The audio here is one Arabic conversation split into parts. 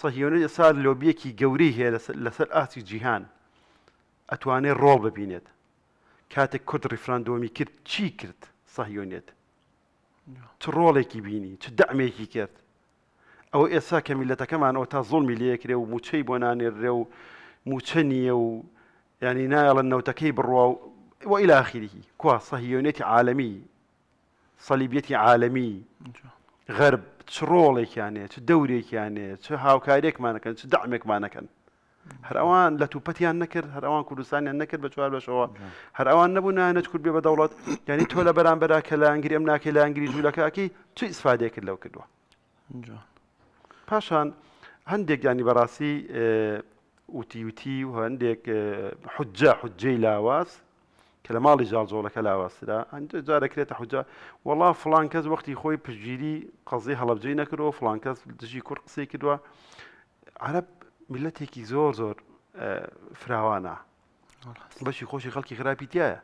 سەهیۆنە ئێسا لۆبیەکی گەوری هەیە لەسەر ئاسی جیهان ئەتوانێت ڕۆڵ ببینێت کاتێک کورد ریفراندۆمی کرد چی کرد سەهیۆنێت نعم. چ ڕۆڵێکی بینی كي دەمێکی کرد ئەو ئێسا کە میلەتەکەمانەوە تا زۆڵمی لەیەکرێ و موچەی بۆ نانێرێ و و ینی نایڵەن نەوتەکەی تكيب و وإلى آخره كوا صهيونية عالمي صليبية عالمي نعم. غەرب چ ڕۆڵێکیانێ چ دەورێکیانێ چ هاوکارێکمانەکەن چ دەعمێکمانەکەن هەر ئەوان لە توپەتیان نەکرد هەر ئەوان کوردستانیان نەکرد بە چوار بەشەوە هەر ئەوان نەبوونانەت کورد بێ بە دەوڵات یعنی تۆ لە بەرامبەر کە لانگیری ئەم ناکەی لانگیری جوولەکەکی چی ئیسفادێ کرد لەو کردووە پاشان هەندێک ینی بەڕاستی وتیوتی و هەندێک حجە حجەی لاواز کله مال جال زول کلا عند انت زاره حجه والله فلان کز وخت خوې پجيري قضيه هلب جينه کړو فلان کز دجی کور قصې کړو عرب ملت کی زور زور اه، فراوانا باش خوشي خلقي خرابي تيا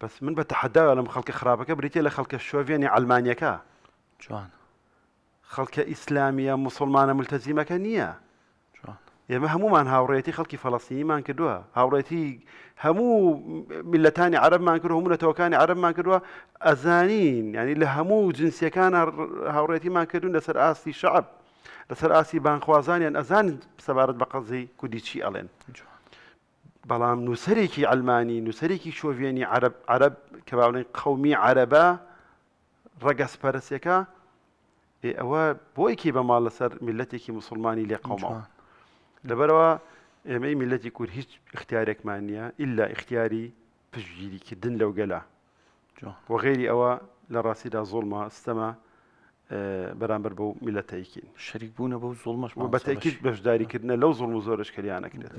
بس من بتحدى انا خلقي خرابك بريتي لخلق يعني علمانيا كا جوان خلق اسلاميه مسلمانه ملتزمه كنيه جوان همو ئێمە هەمومان هاوڕێتی خەڵکی فەڵستینیمان کردووە هاوڕێتی هەموو میلەتانی عربمان کرد هەموو نەتەوەکانی عربمان کردووە ئەزانین ینی لە كان هاوريتي ما کردوون لسر آسي شعب لسر آسي بانخوازان يعني ازان بە بقضي کودی چی ئەڵێن بەڵام علماني ئەلمانی نووسەرێکی شۆڤێنی عرب عرب کە قومي عربا رقص ڕەگەس پەرسەکە اوا ئەوە بمال بەماڵ ملتكي مسلماني لقومه لەبەرەوە ئێمەی میلەتی کورد هیچ اختیارێکمان نییە ئللا اختیاری پشگیریکردن لەو گەلا وەغێری ئەوە لە ڕاستیدا زۆڵمە سستەمە بەرامبەر بەو میلەتەیکین شەریک بوونە بەو زۆڵمەش بەتەکیت بەشداریکردنە لەو زۆڵ و زۆرش کەریانەکرێت.